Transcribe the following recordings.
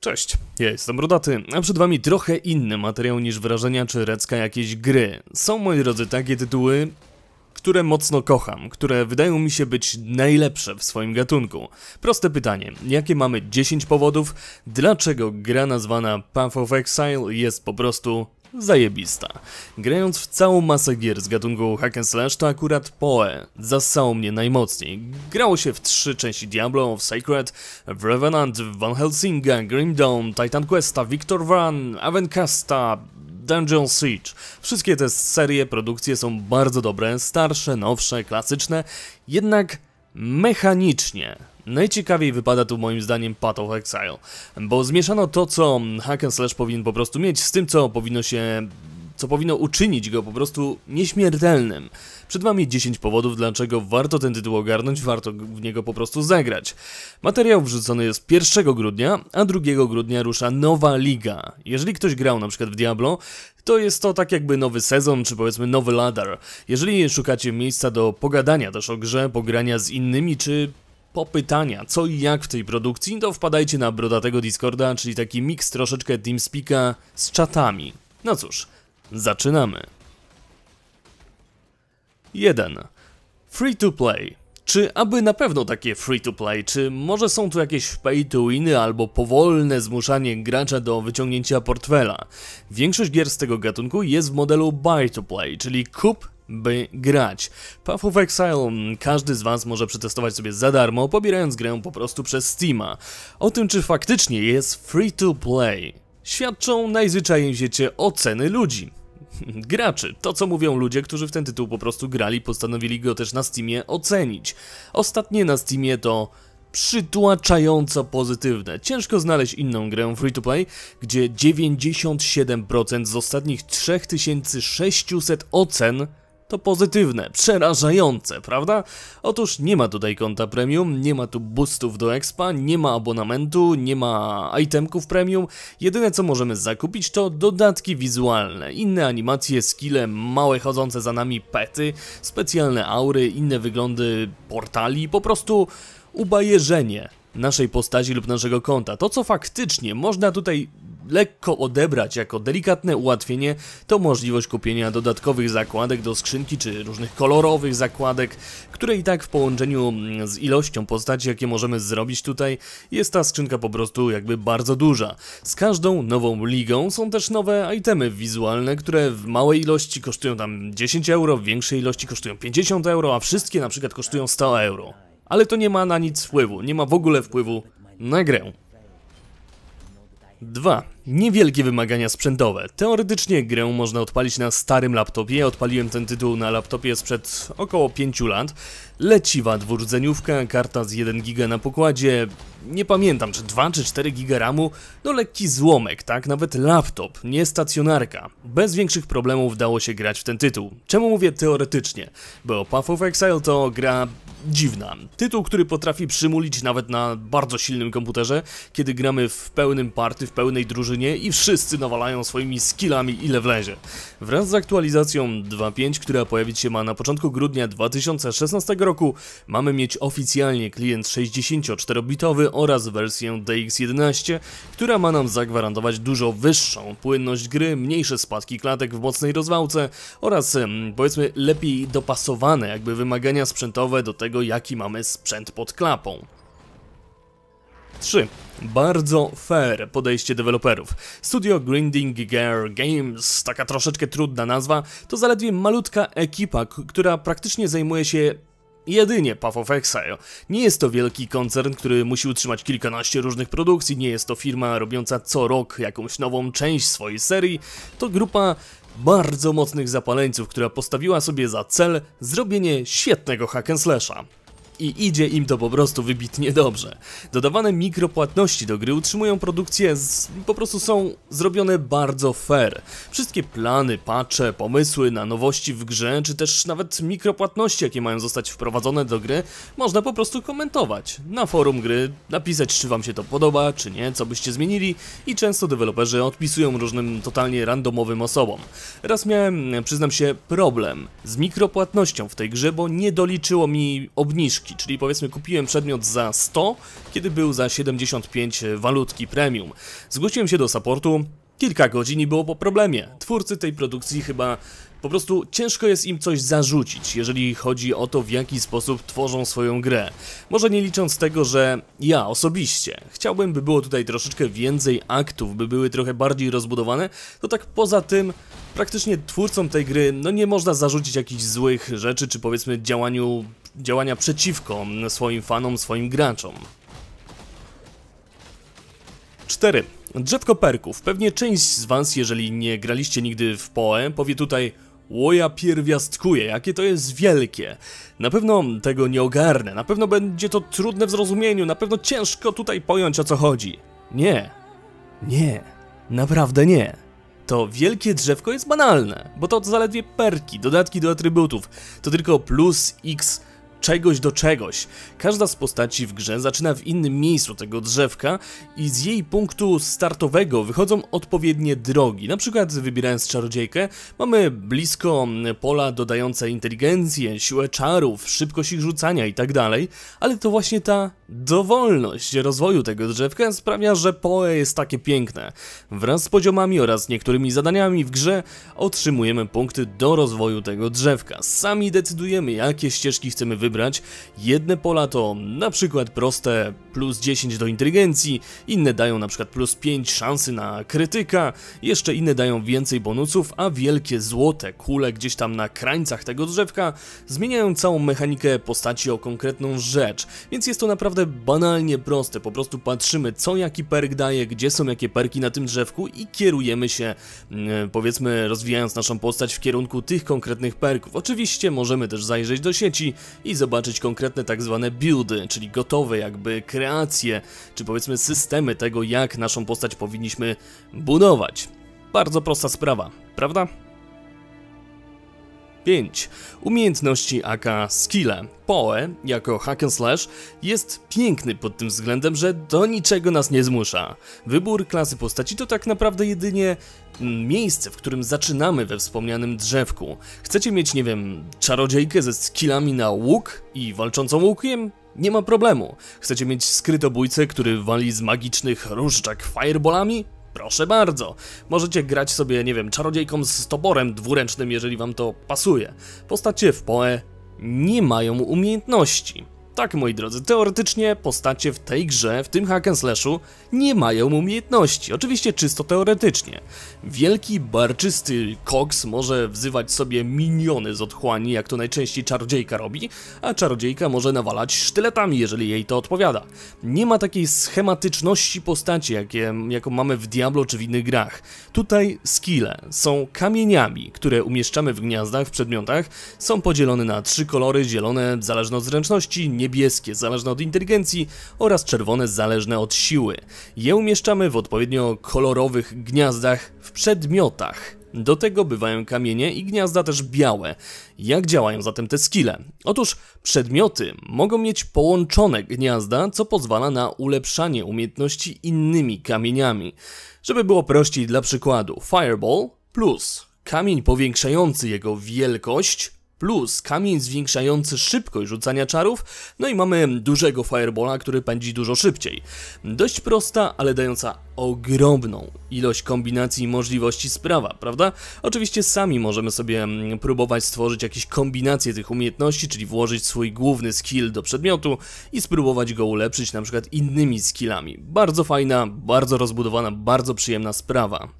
Cześć, ja jestem Rodaty, a przed wami trochę inny materiał niż wrażenia czy recka jakiejś gry. Są, moi drodzy, takie tytuły, które mocno kocham, które wydają mi się być najlepsze w swoim gatunku. Proste pytanie, jakie mamy 10 powodów, dlaczego gra nazwana Path of Exile jest po prostu zajebista. Grając w całą masę gier z gatunku hack and slash to akurat Poe zasało mnie najmocniej. Grało się w trzy części Diablo, w Sacred, w Revenant, w Van Helsinga, Grim Dawn, Titan Questa, Victor Van, Avencasta, Dungeon Siege. Wszystkie te serie, produkcje są bardzo dobre, starsze, nowsze, klasyczne, jednak mechanicznie Najciekawiej wypada tu moim zdaniem Path of Exile, bo zmieszano to, co hack and slash powinien po prostu mieć z tym, co powinno się co powinno uczynić go po prostu nieśmiertelnym. Przed Wami 10 powodów, dlaczego warto ten tytuł ogarnąć, warto w niego po prostu zagrać. Materiał wrzucony jest 1 grudnia, a 2 grudnia rusza nowa liga. Jeżeli ktoś grał na przykład w Diablo, to jest to tak jakby nowy sezon, czy powiedzmy nowy ladder. Jeżeli szukacie miejsca do pogadania też o grze, pogrania z innymi, czy po pytania, co i jak w tej produkcji, to wpadajcie na brodatego Discorda, czyli taki miks troszeczkę TeamSpeaka z czatami. No cóż, zaczynamy. 1. Free to play. Czy aby na pewno takie free to play, czy może są tu jakieś pay to winy albo powolne zmuszanie gracza do wyciągnięcia portfela? Większość gier z tego gatunku jest w modelu buy to play, czyli kup by grać. Path of Exile mm, każdy z Was może przetestować sobie za darmo, pobierając grę po prostu przez Steama. O tym, czy faktycznie jest free to play, świadczą najzwyczajniej oceny ludzi graczy. To co mówią ludzie, którzy w ten tytuł po prostu grali, postanowili go też na Steamie ocenić. Ostatnie na Steamie to przytłaczająco pozytywne. Ciężko znaleźć inną grę free to play, gdzie 97% z ostatnich 3600 ocen to pozytywne, przerażające, prawda? Otóż nie ma tutaj konta premium, nie ma tu boostów do expa, nie ma abonamentu, nie ma itemków premium. Jedyne co możemy zakupić to dodatki wizualne, inne animacje, skille, małe chodzące za nami pety, specjalne aury, inne wyglądy portali, po prostu ubajerzenie naszej postaci lub naszego konta. To co faktycznie można tutaj lekko odebrać jako delikatne ułatwienie, to możliwość kupienia dodatkowych zakładek do skrzynki czy różnych kolorowych zakładek, które i tak w połączeniu mm, z ilością postaci, jakie możemy zrobić tutaj, jest ta skrzynka po prostu jakby bardzo duża. Z każdą nową ligą są też nowe itemy wizualne, które w małej ilości kosztują tam 10 euro, w większej ilości kosztują 50 euro, a wszystkie na przykład kosztują 100 euro. Ale to nie ma na nic wpływu, nie ma w ogóle wpływu na grę. 2. Niewielkie wymagania sprzętowe. Teoretycznie grę można odpalić na starym laptopie, ja odpaliłem ten tytuł na laptopie sprzed około 5 lat. Leciwa dwurdzeniówka, karta z 1 giga na pokładzie, nie pamiętam czy 2 czy 4 giga ramu, no lekki złomek, tak? Nawet laptop, nie stacjonarka. Bez większych problemów dało się grać w ten tytuł. Czemu mówię teoretycznie? Bo Path of Exile to gra dziwna. Tytuł, który potrafi przymulić nawet na bardzo silnym komputerze, kiedy gramy w pełnym party, w pełnej drużynie i wszyscy nawalają swoimi skillami ile wlezie. Wraz z aktualizacją 2.5, która pojawić się ma na początku grudnia 2016 roku, mamy mieć oficjalnie klient 64-bitowy oraz wersję DX11, która ma nam zagwarantować dużo wyższą płynność gry, mniejsze spadki klatek w mocnej rozwałce oraz powiedzmy lepiej dopasowane jakby wymagania sprzętowe do tego, tego, jaki mamy sprzęt pod klapą. 3. Bardzo fair podejście deweloperów. Studio Grinding Gear Games, taka troszeczkę trudna nazwa, to zaledwie malutka ekipa, która praktycznie zajmuje się jedynie Path of Exile. Nie jest to wielki koncern, który musi utrzymać kilkanaście różnych produkcji, nie jest to firma robiąca co rok jakąś nową część swojej serii, to grupa bardzo mocnych zapaleńców, która postawiła sobie za cel zrobienie świetnego hack and slasha i idzie im to po prostu wybitnie dobrze. Dodawane mikropłatności do gry utrzymują produkcję, z, po prostu są zrobione bardzo fair. Wszystkie plany, patche, pomysły na nowości w grze, czy też nawet mikropłatności, jakie mają zostać wprowadzone do gry, można po prostu komentować. Na forum gry napisać, czy wam się to podoba, czy nie, co byście zmienili i często deweloperzy odpisują różnym totalnie randomowym osobom. Raz miałem, e, przyznam się, problem z mikropłatnością w tej grze, bo nie doliczyło mi obniżki wartości, czyli powiedzmy kupiłem przedmiot za 100, kiedy był za 75 walutki premium. Zgłosiłem się do supportu, Kilka godzin i było po problemie. Twórcy tej produkcji chyba po prostu ciężko jest im coś zarzucić, jeżeli chodzi o to, w jaki sposób tworzą swoją grę. Może nie licząc tego, że ja osobiście chciałbym, by było tutaj troszeczkę więcej aktów, by były trochę bardziej rozbudowane, to tak poza tym praktycznie twórcom tej gry no nie można zarzucić jakichś złych rzeczy, czy powiedzmy działaniu, działania przeciwko swoim fanom, swoim graczom. 4. Drzewko perków. Pewnie część z was, jeżeli nie graliście nigdy w PoE, powie tutaj Łoja pierwiastkuje, jakie to jest wielkie. Na pewno tego nie ogarnę, na pewno będzie to trudne w zrozumieniu, na pewno ciężko tutaj pojąć o co chodzi. Nie. Nie. Naprawdę nie. To wielkie drzewko jest banalne, bo to zaledwie perki, dodatki do atrybutów. To tylko plus x czegoś do czegoś. Każda z postaci w grze zaczyna w innym miejscu tego drzewka i z jej punktu startowego wychodzą odpowiednie drogi. Na przykład wybierając czarodziejkę mamy blisko pola dodające inteligencję, siłę czarów, szybkość ich rzucania itd. Tak ale to właśnie ta dowolność rozwoju tego drzewka sprawia, że Poe jest takie piękne. Wraz z poziomami oraz niektórymi zadaniami w grze otrzymujemy punkty do rozwoju tego drzewka. Sami decydujemy jakie ścieżki chcemy wybrać wybrać. Jedne pola to na przykład proste plus 10 do inteligencji, inne dają na przykład plus 5 szansy na krytyka, jeszcze inne dają więcej bonusów, a wielkie złote kule gdzieś tam na krańcach tego drzewka zmieniają całą mechanikę postaci o konkretną rzecz, więc jest to naprawdę banalnie proste, po prostu patrzymy co jaki perk daje, gdzie są jakie perki na tym drzewku i kierujemy się mm, powiedzmy rozwijając naszą postać w kierunku tych konkretnych perków. Oczywiście możemy też zajrzeć do sieci i zobaczyć konkretne tak zwane buildy, czyli gotowe jakby kreacje, czy powiedzmy systemy tego, jak naszą postać powinniśmy budować. Bardzo prosta sprawa, prawda? 5. Umiejętności aka skille. Poe jako hack and slash jest piękny pod tym względem, że do niczego nas nie zmusza. Wybór klasy postaci to tak naprawdę jedynie mm, miejsce, w którym zaczynamy we wspomnianym drzewku. Chcecie mieć, nie wiem, czarodziejkę ze skillami na łuk i walczącą łukiem? Nie ma problemu. Chcecie mieć skrytobójcę, który wali z magicznych różdżak fireballami? Proszę bardzo, możecie grać sobie, nie wiem, czarodziejką z toborem dwuręcznym, jeżeli wam to pasuje. Postacie w Poe nie mają umiejętności. Tak, moi drodzy, teoretycznie postacie w tej grze, w tym hack and slashu, nie mają umiejętności. Oczywiście czysto teoretycznie. Wielki, barczysty Cox może wzywać sobie miniony z otchłani, jak to najczęściej czarodziejka robi, a czarodziejka może nawalać sztyletami, jeżeli jej to odpowiada. Nie ma takiej schematyczności postaci, jakie, jaką mamy w Diablo czy w innych grach. Tutaj skille są kamieniami, które umieszczamy w gniazdach, w przedmiotach, są podzielone na trzy kolory, zielone, zależne od zręczności, niebieskie zależne od inteligencji oraz czerwone zależne od siły. Je umieszczamy w odpowiednio kolorowych gniazdach w przedmiotach. Do tego bywają kamienie i gniazda też białe. Jak działają zatem te skille? Otóż przedmioty mogą mieć połączone gniazda, co pozwala na ulepszanie umiejętności innymi kamieniami. Żeby było prościej dla przykładu, Fireball plus kamień powiększający jego wielkość plus kamień zwiększający szybkość rzucania czarów, no i mamy dużego Firebola, który pędzi dużo szybciej. Dość prosta, ale dająca ogromną ilość kombinacji i możliwości sprawa, prawda? Oczywiście sami możemy sobie mm, próbować stworzyć jakieś kombinacje tych umiejętności, czyli włożyć swój główny skill do przedmiotu i spróbować go ulepszyć na przykład innymi skillami. Bardzo fajna, bardzo rozbudowana, bardzo przyjemna sprawa.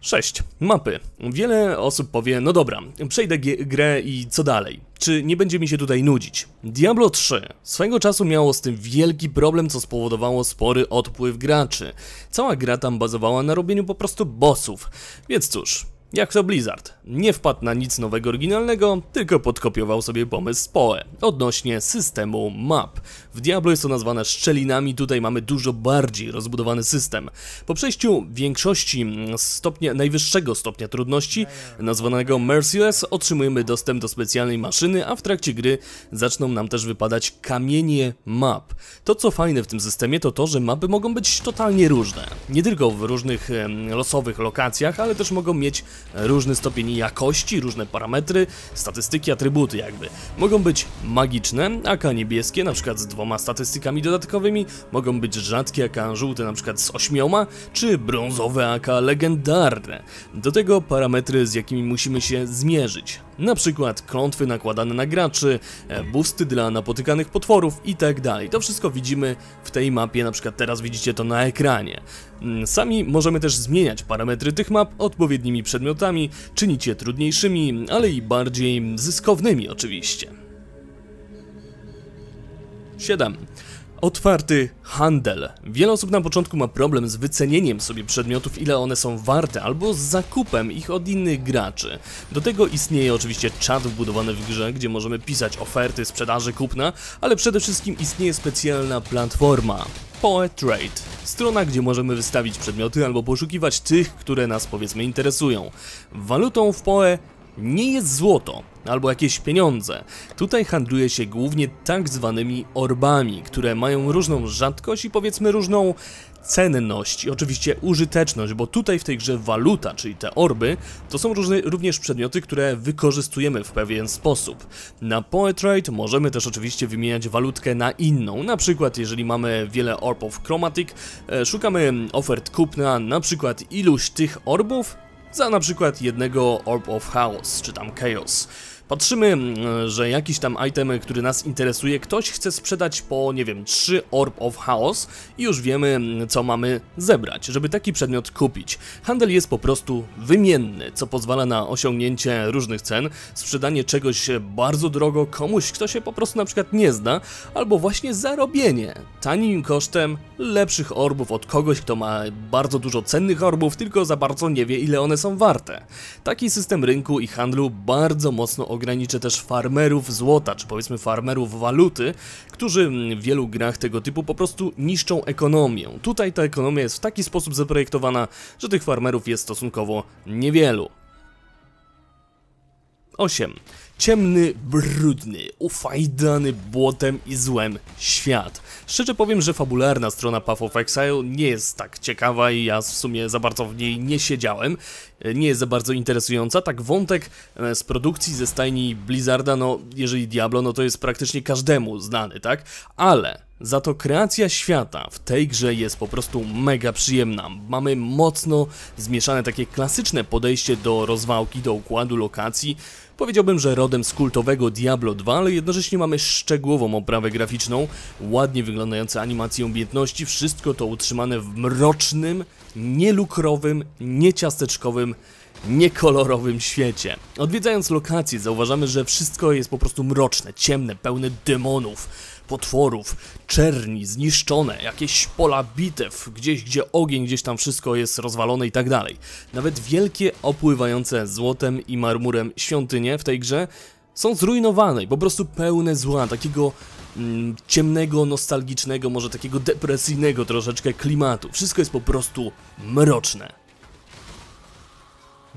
6. Mapy. Wiele osób powie, no dobra, przejdę grę i co dalej? Czy nie będzie mi się tutaj nudzić? Diablo 3 swego czasu miało z tym wielki problem, co spowodowało spory odpływ graczy. Cała gra tam bazowała na robieniu po prostu bossów. Więc cóż, jak to Blizzard? Nie wpadł na nic nowego oryginalnego, tylko podkopiował sobie pomysł z PoE odnośnie systemu map. W Diablo jest to nazwane szczelinami, tutaj mamy dużo bardziej rozbudowany system. Po przejściu większości mm, stopnia, najwyższego stopnia trudności, nazwanego Merciless, otrzymujemy dostęp do specjalnej maszyny, a w trakcie gry zaczną nam też wypadać kamienie map. To co fajne w tym systemie to to, że mapy mogą być totalnie różne. Nie tylko w różnych losowych lokacjach, ale też mogą mieć różny stopień jakości, różne parametry, statystyki, atrybuty jakby. Mogą być magiczne, aka niebieskie, na przykład z dwoma statystykami dodatkowymi, mogą być rzadkie, aka żółte, na przykład z ośmioma, czy brązowe, aka legendarne. Do tego parametry, z jakimi musimy się zmierzyć na przykład klątwy nakładane na graczy, e, busty dla napotykanych potworów itd. Tak to wszystko widzimy w tej mapie, na przykład teraz widzicie to na ekranie. Mm, sami możemy też zmieniać parametry tych map odpowiednimi przedmiotami, czynić je trudniejszymi, ale i bardziej zyskownymi oczywiście. 7. Otwarty handel. Wiele osób na początku ma problem z wycenieniem sobie przedmiotów, ile one są warte, albo z zakupem ich od innych graczy. Do tego istnieje oczywiście czat wbudowany w grze, gdzie możemy pisać oferty, sprzedaży, kupna, ale przede wszystkim istnieje specjalna platforma. PoE Trade. Strona, gdzie możemy wystawić przedmioty albo poszukiwać tych, które nas powiedzmy interesują. Walutą w Poe nie jest złoto albo jakieś pieniądze. Tutaj handluje się głównie tak zwanymi orbami, które mają różną rzadkość i powiedzmy różną cenność i oczywiście użyteczność, bo tutaj w tej grze waluta, czyli te orby, to są różne, również przedmioty, które wykorzystujemy w pewien sposób. Na Poetrade możemy też oczywiście wymieniać walutkę na inną, na przykład jeżeli mamy wiele orbów chromatic, e, szukamy ofert kupna na przykład iluś tych orbów za na przykład jednego Orb of Chaos czy tam Chaos. Patrzymy, mm, że jakiś tam item, który nas interesuje, ktoś chce sprzedać po, nie wiem, 3 Orb of Chaos i już wiemy, mm, co mamy zebrać, żeby taki przedmiot kupić. Handel jest po prostu wymienny, co pozwala na osiągnięcie różnych cen, sprzedanie czegoś bardzo drogo komuś, kto się po prostu na przykład nie zna, albo właśnie zarobienie tanim kosztem lepszych orbów od kogoś, kto ma bardzo dużo cennych orbów, tylko za bardzo nie wie, ile one są warte. Taki system rynku i handlu bardzo mocno ograniczę też farmerów złota, czy powiedzmy farmerów waluty, którzy w wielu grach tego typu po prostu niszczą ekonomię. Tutaj ta ekonomia jest w taki sposób zaprojektowana, że tych farmerów jest stosunkowo niewielu. 8. Ciemny, brudny, ufajdany błotem i złem świat. Szczerze powiem, że fabularna strona Path of Exile nie jest tak ciekawa i ja w sumie za bardzo w niej nie siedziałem. E, nie jest za bardzo interesująca, tak wątek e, z produkcji ze stajni Blizzarda, no jeżeli Diablo, no to jest praktycznie każdemu znany, tak? Ale za to kreacja świata w tej grze jest po prostu mega przyjemna. Mamy mocno zmieszane takie klasyczne podejście do rozwałki, do układu lokacji, Powiedziałbym, że rodem z kultowego Diablo 2, ale jednocześnie mamy szczegółową oprawę graficzną, ładnie wyglądające animacje umiejętności, wszystko to utrzymane w mrocznym, nielukrowym, nieciasteczkowym niekolorowym świecie. Odwiedzając lokacje zauważamy, że wszystko jest po prostu mroczne, ciemne, pełne demonów potworów, czerni, zniszczone, jakieś pola bitew, gdzieś gdzie ogień, gdzieś tam wszystko jest rozwalone i tak dalej. Nawet wielkie opływające złotem i marmurem świątynie w tej grze są zrujnowane i po prostu pełne zła, takiego mm, ciemnego, nostalgicznego, może takiego depresyjnego troszeczkę klimatu. Wszystko jest po prostu mroczne.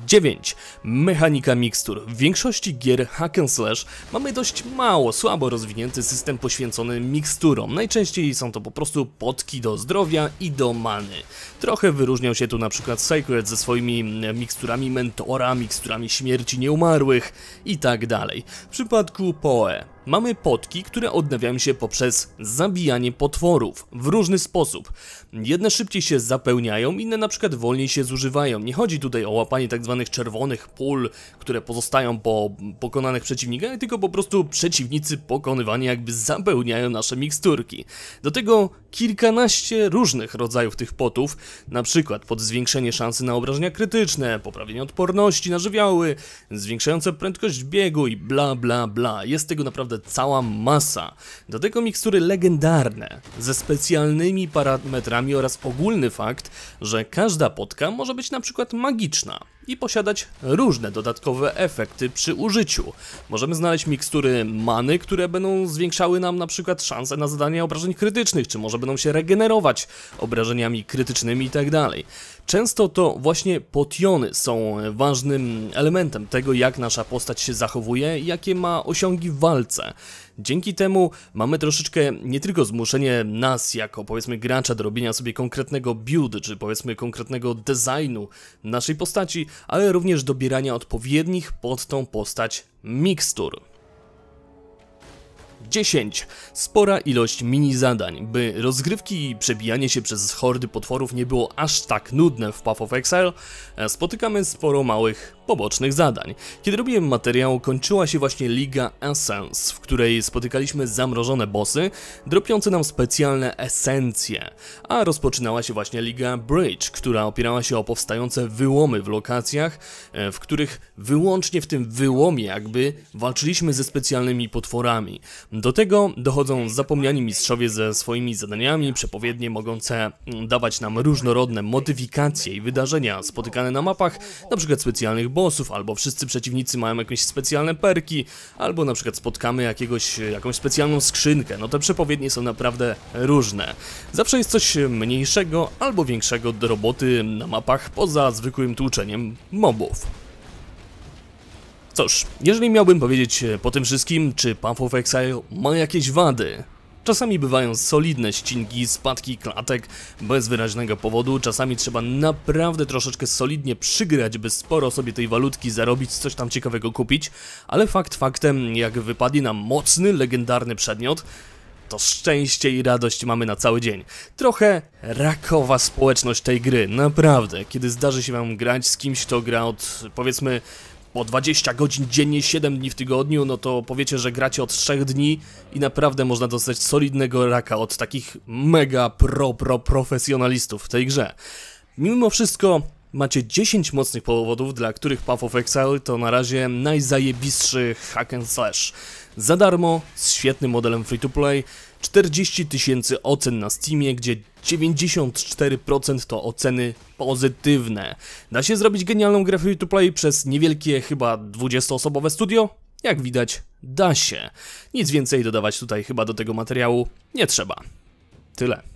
9. Mechanika mikstur. W większości gier hack and slash mamy dość mało, słabo rozwinięty system poświęcony miksturom. Najczęściej są to po prostu potki do zdrowia i do many. Trochę wyróżniał się tu na przykład Sacred ze swoimi mm, miksturami mentora, miksturami śmierci nieumarłych i tak dalej. W przypadku Poe Mamy potki, które odnawiają się poprzez zabijanie potworów w różny sposób. Jedne szybciej się zapełniają, inne na przykład wolniej się zużywają. Nie chodzi tutaj o łapanie tak zwanych czerwonych pól, które pozostają po pokonanych przeciwnikach, tylko po prostu przeciwnicy pokonywani jakby zapełniają nasze miksturki. Do tego kilkanaście różnych rodzajów tych potów, na przykład pod zwiększenie szansy na obrażenia krytyczne, poprawienie odporności na żywioły, zwiększające prędkość biegu i bla bla bla. Jest tego naprawdę naprawdę cała masa. Do tego mikstury legendarne, ze specjalnymi parametrami oraz ogólny fakt, że każda potka może być na przykład magiczna i posiadać różne dodatkowe efekty przy użyciu. Możemy znaleźć mikstury many, które będą zwiększały nam na przykład szanse na zadanie obrażeń krytycznych, czy może będą się regenerować obrażeniami krytycznymi itd. Tak Często to właśnie potiony są ważnym elementem tego, jak nasza postać się zachowuje, jakie ma osiągi w walce. Dzięki temu mamy troszeczkę nie tylko zmuszenie nas jako powiedzmy gracza do robienia sobie konkretnego build, czy powiedzmy konkretnego designu naszej postaci, ale również dobierania odpowiednich pod tą postać mikstur. 10. Spora ilość mini zadań, by rozgrywki i przebijanie się przez hordy potworów nie było aż tak nudne w Path of Exile, e, spotykamy sporo małych pobocznych zadań. Kiedy robiłem materiał, kończyła się właśnie Liga Essence, w której spotykaliśmy zamrożone bossy, dropiące nam specjalne esencje, a rozpoczynała się właśnie Liga Bridge, która opierała się o powstające wyłomy w lokacjach, e, w których wyłącznie w tym wyłomie jakby walczyliśmy ze specjalnymi potworami. Do tego dochodzą zapomniani mistrzowie ze swoimi zadaniami, przepowiednie mogące mm, dawać nam różnorodne modyfikacje i wydarzenia spotykane na mapach, np. specjalnych bossów, albo wszyscy przeciwnicy mają jakieś specjalne perki, albo np. spotkamy jakiegoś, jakąś specjalną skrzynkę. No te przepowiednie są naprawdę różne. Zawsze jest coś mniejszego albo większego do roboty na mapach poza zwykłym tłuczeniem mobów. Cóż, jeżeli miałbym powiedzieć e, po tym wszystkim, czy Path of Exile ma jakieś wady? Czasami bywają solidne ścinki, spadki klatek bez wyraźnego powodu, czasami trzeba naprawdę troszeczkę solidnie przygrać, by sporo sobie tej walutki zarobić, coś tam ciekawego kupić, ale fakt faktem, jak wypadnie nam mocny, legendarny przedmiot, to szczęście i radość mamy na cały dzień. Trochę rakowa społeczność tej gry, naprawdę. Kiedy zdarzy się wam grać z kimś, kto gra od powiedzmy po 20 godzin dziennie, 7 dni w tygodniu, no to powiecie, że gracie od 3 dni i naprawdę można dostać solidnego raka od takich mega pro, pro profesjonalistów w tej grze. Mimo wszystko Macie 10 mocnych powodów, dla których Path of Exile to na razie najzajebistszy hack and slash. Za darmo, z świetnym modelem free to play, 40 tysięcy ocen na Steamie, gdzie 94% to oceny pozytywne. Da się zrobić genialną grę free to play przez niewielkie, chyba 20-osobowe studio? Jak widać, da się. Nic więcej dodawać tutaj chyba do tego materiału nie trzeba. Tyle.